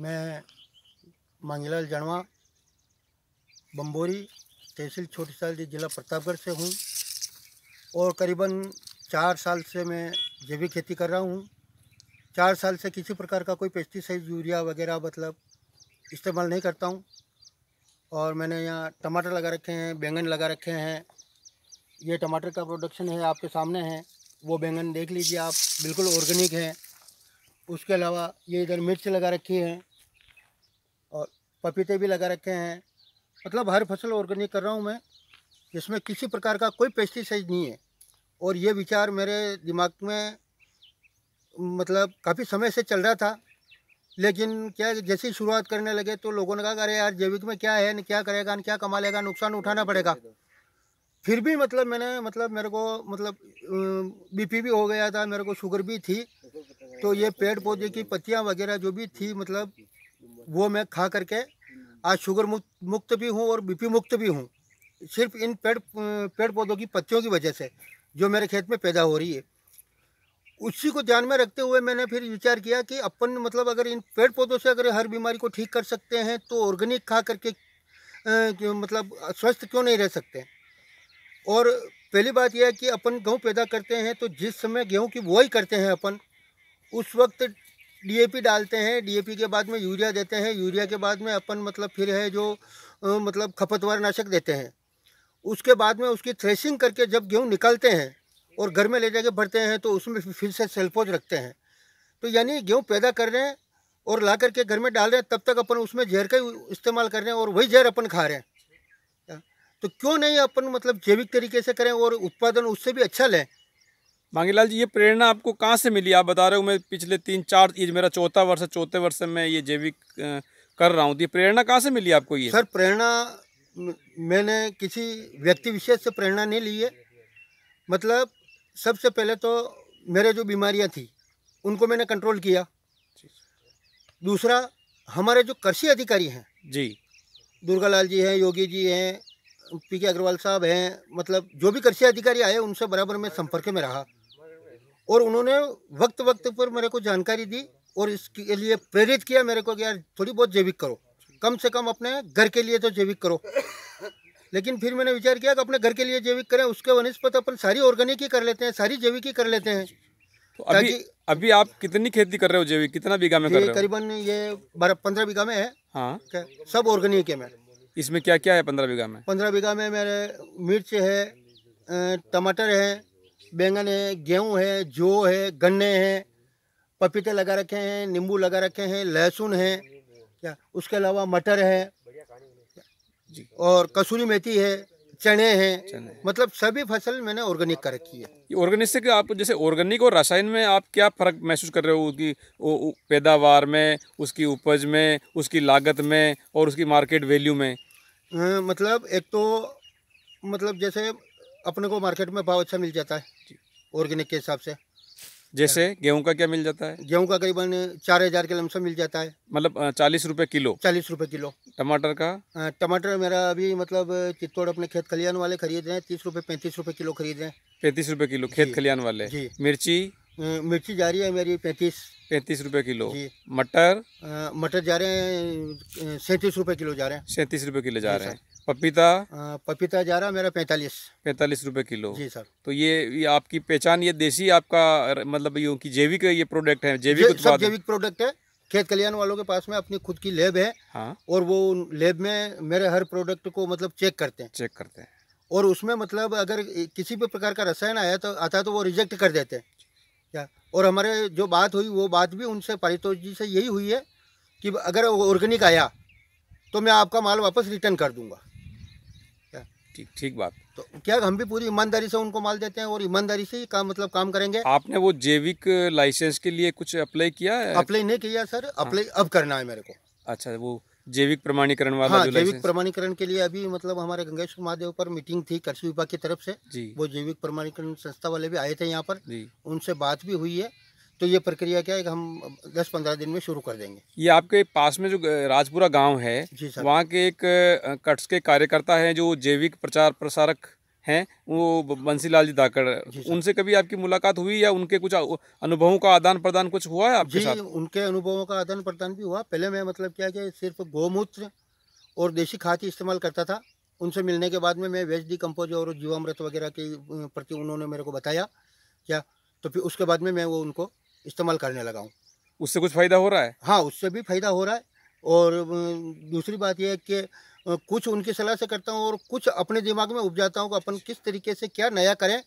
मैं मांगीलाल जणवा बम्बोरी तहसील छोटी साल जिला प्रतापगढ़ से हूँ और करीबन चार साल से मैं जैविक खेती कर रहा हूँ चार साल से किसी प्रकार का कोई पेस्टिसाइड यूरिया वगैरह मतलब इस्तेमाल नहीं करता हूँ और मैंने यहाँ टमाटर लगा रखे हैं बैंगन लगा रखे हैं ये टमाटर का प्रोडक्शन है आपके सामने है वो बैंगन देख लीजिए आप बिल्कुल ऑर्गेनिक है उसके अलावा ये इधर मिर्च लगा रखी है और पपीते भी लगा रखे हैं मतलब हर फसल ऑर्गेनिक कर रहा हूँ मैं जिसमें किसी प्रकार का कोई पेस्टिसाइड नहीं है और ये विचार मेरे दिमाग में मतलब काफ़ी समय से चल रहा था लेकिन क्या जैसे ही शुरुआत करने लगे तो लोगों ने कहा अरे यार जैविक में क्या है न क्या करेगा न क्या कमा लेगा नुकसान उठाना पड़ेगा फिर भी मतलब मैंने मतलब मेरे को मतलब बीपी भी हो गया था मेरे को शुगर भी थी तो ये पेड़ पौधे की पत्तियाँ वगैरह जो भी थी मतलब वो मैं खा करके आज शुगर मुक्त मुक्त भी हूँ और बीपी मुक्त भी हूँ सिर्फ इन पेड़ पेड़ पौधों की पत्तियों की वजह से जो मेरे खेत में पैदा हो रही है उसी को ध्यान में रखते हुए मैंने फिर विचार किया कि अपन मतलब अगर इन पेड़ पौधों से अगर हर बीमारी को ठीक कर सकते हैं तो ऑर्गेनिक खा करके मतलब स्वस्थ क्यों नहीं रह सकते और पहली बात यह है कि अपन गेहूँ पैदा करते हैं तो जिस समय गेहूँ की बुआई करते हैं अपन उस वक्त डीएपी डालते हैं डीएपी के बाद में यूरिया देते हैं यूरिया के बाद में अपन मतलब फिर है जो मतलब खपतवार नाशक देते हैं उसके बाद में उसकी थ्रेशिंग करके जब गेहूँ निकालते हैं और घर में ले जाके भरते हैं तो उसमें फिर से सेल्फोज रखते हैं तो यानी गेहूँ पैदा कर रहे हैं और ला करके घर में डाल रहे हैं तब तक अपन उसमें जहर का इस्तेमाल कर रहे हैं और वही जहर अपन खा रहे हैं तो क्यों नहीं अपन मतलब जैविक तरीके से करें और उत्पादन उससे भी अच्छा लें मांगीलाल जी ये प्रेरणा आपको कहाँ से मिली आप बता रहे हो मैं पिछले तीन चार ये मेरा चौथा वर्ष है चौथे वर्ष में ये जैविक कर रहा हूँ तो ये प्रेरणा कहाँ से मिली आपको ये सर प्रेरणा मैंने किसी व्यक्ति विशेष से प्रेरणा नहीं ली है मतलब सबसे पहले तो मेरे जो बीमारियाँ थी उनको मैंने कंट्रोल किया दूसरा हमारे जो कृषि अधिकारी हैं जी दुर्गा लाल जी हैं योगी जी हैं पी के अग्रवाल साहब हैं मतलब जो भी कृषि अधिकारी आए उनसे बराबर मैं संपर्क में रहा और उन्होंने वक्त वक्त पर मेरे को जानकारी दी और इसके लिए प्रेरित किया मेरे को कि यार थोड़ी बहुत जैविक करो कम से कम अपने घर के लिए तो जैविक करो लेकिन फिर मैंने विचार किया कि अपने घर के लिए जैविक करें उसके वनस्पत अपन सारी ऑर्गेनिक ही कर लेते हैं सारी जैविक ही कर लेते हैं तो अभी अभी आप कितनी खेती कर रहे हो जैविक कितना बीघा में कर रहे हो करीबन ये बारह पंद्रह बीघा में है हाँ सब ऑर्गेनिक है मेरे इसमें क्या क्या है पंद्रह बीघा में पंद्रह बीघा में मेरे मिर्च है टमाटर है बैंगन है गेहूँ है जो है गन्ने हैं पपीते लगा रखे हैं नींबू लगा रखे हैं लहसुन है क्या उसके अलावा मटर है और कसूरी मेथी है चने हैं मतलब सभी फसल मैंने ऑर्गेनिक कर रखी है ये ऑर्गेनिक से आप जैसे ऑर्गेनिक और रसायन में आप क्या फर्क महसूस कर रहे हो उसकी पैदावार में उसकी उपज में उसकी लागत में और उसकी मार्केट वैल्यू में मतलब एक तो मतलब जैसे अपने को मार्केट में भाव अच्छा मिल जाता है ऑर्गेनिक के हिसाब से जैसे गेहूं का क्या मिल जाता है गेहूं का करीबन चार हजार के लमसम मिल जाता है मतलब चालीस रुपए किलो चालीस रुपए किलो टमाटर का टमाटर मेरा अभी मतलब चित्तौड़ अपने खेत खलियान वाले खरीद रहे हैं तीस रुपए पैंतीस रुपए किलो खरीद रहे हैं पैंतीस रुपए किलो खेत खलियान वाले मिर्ची मिर्ची जा रही है मेरी पैंतीस पैंतीस रुपए किलो मटर मटर जा रहे हैं सैंतीस रुपए किलो जा रहे हैं सैंतीस रुपए किलो जा रहे हैं पपीता आ, पपीता जा रहा मेरा पैंतालीस पैंतालीस रुपए किलो जी सर तो ये, ये आपकी पहचान ये देसी आपका मतलब यूँ की जैविक ये प्रोडक्ट है जैविक जैविक प्रोडक्ट है खेत कल्याण वालों के पास में अपनी खुद की लेब है हाँ? और वो लेब में मेरे हर प्रोडक्ट को मतलब चेक करते हैं चेक करते हैं और उसमें मतलब अगर किसी भी प्रकार का रसायन आया तो आता तो वो रिजेक्ट कर देते हैं क्या और हमारे जो बात हुई वो बात भी उनसे पारितोष जी से यही हुई है कि अगर ऑर्गेनिक आया तो मैं आपका माल वापस रिटर्न कर दूंगा ठीक ठीक बात तो क्या हम भी पूरी ईमानदारी से उनको माल देते हैं और ईमानदारी से ही काम मतलब काम करेंगे आपने वो जैविक लाइसेंस के लिए कुछ अप्लाई किया है अप्लाई नहीं किया सर हाँ। अप्लाई अब करना है मेरे को अच्छा वो जैविक प्रमाणीकरण वाला हाँ, जैविक प्रमाणीकरण के लिए अभी मतलब हमारे गंगेश महादेव पर मीटिंग थी कृषि विभाग की तरफ से वो जैविक प्रमाणीकरण संस्था वाले भी आए थे यहाँ पर उनसे बात भी हुई है तो ये प्रक्रिया क्या है कि हम 10-15 दिन में शुरू कर देंगे ये आपके पास में जो राजपुरा गांव है वहाँ के एक कट्स के कार्यकर्ता हैं जो जैविक प्रचार प्रसारक हैं वो बंसीलाल जी धाकड़ उनसे कभी आपकी मुलाकात हुई या उनके कुछ अनुभवों का आदान प्रदान कुछ हुआ है आपके जी, साथ? उनके अनुभवों का आदान प्रदान भी हुआ पहले मैं मतलब क्या कि सिर्फ गौमूत्र और देसी खाद ही इस्तेमाल करता था उनसे मिलने के बाद में मैं वेज डिकम्पोज और जीवामृत वगैरह के प्रति उन्होंने मेरे को बताया क्या तो फिर उसके बाद में मैं वो उनको इस्तेमाल करने लगा हूँ उससे कुछ फ़ायदा हो रहा है हाँ उससे भी फ़ायदा हो रहा है और दूसरी बात यह है कि कुछ उनकी सलाह से करता हूँ और कुछ अपने दिमाग में उपजाता हूँ कि अपन किस तरीके से क्या नया करें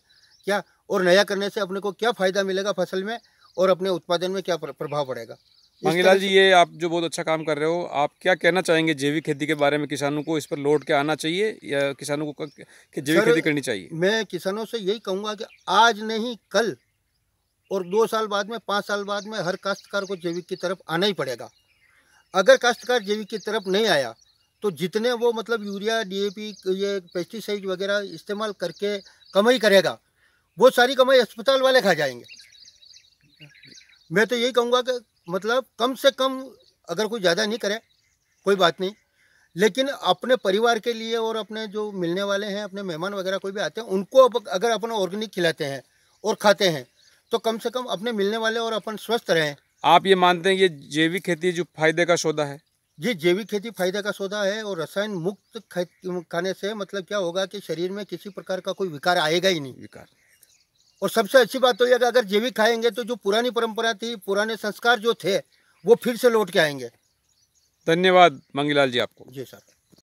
क्या और नया करने से अपने को क्या फ़ायदा मिलेगा फसल में और अपने उत्पादन में क्या प्रभाव पड़ेगा मंगीलाल जी ये आप जो बहुत अच्छा काम कर रहे हो आप क्या कहना चाहेंगे जैविक खेती के बारे में किसानों को इस पर लौट के आना चाहिए या किसानों को जैविक खेती करनी चाहिए मैं किसानों से यही कहूँगा कि आज नहीं कल और दो साल बाद में पाँच साल बाद में हर काश्तकार को जैविक की तरफ आना ही पड़ेगा अगर काश्तकार जैविक की तरफ नहीं आया तो जितने वो मतलब यूरिया डीएपी ये पेस्टिसाइड वगैरह इस्तेमाल करके कमाई करेगा वो सारी कमाई अस्पताल वाले खा जाएंगे मैं तो यही कहूँगा कि मतलब कम से कम अगर कोई ज़्यादा नहीं करे कोई बात नहीं लेकिन अपने परिवार के लिए और अपने जो मिलने वाले हैं अपने मेहमान वगैरह कोई भी आते हैं उनको अगर अपन ऑर्गेनिक खिलाते हैं और खाते हैं तो कम से कम अपने मिलने वाले और अपन स्वस्थ रहें आप ये मानते हैं ये जैविक खेती जो फायदे का सौदा है जी जैविक खेती फायदे का सौदा है और रसायन मुक्त खाने से मतलब क्या होगा कि शरीर में किसी प्रकार का कोई विकार आएगा ही नहीं विकार और सबसे अच्छी बात तो यह अगर जैविक खाएंगे तो जो पुरानी परंपरा थी पुराने संस्कार जो थे वो फिर से लौट के आएंगे धन्यवाद मंगीलाल जी आपको जी सर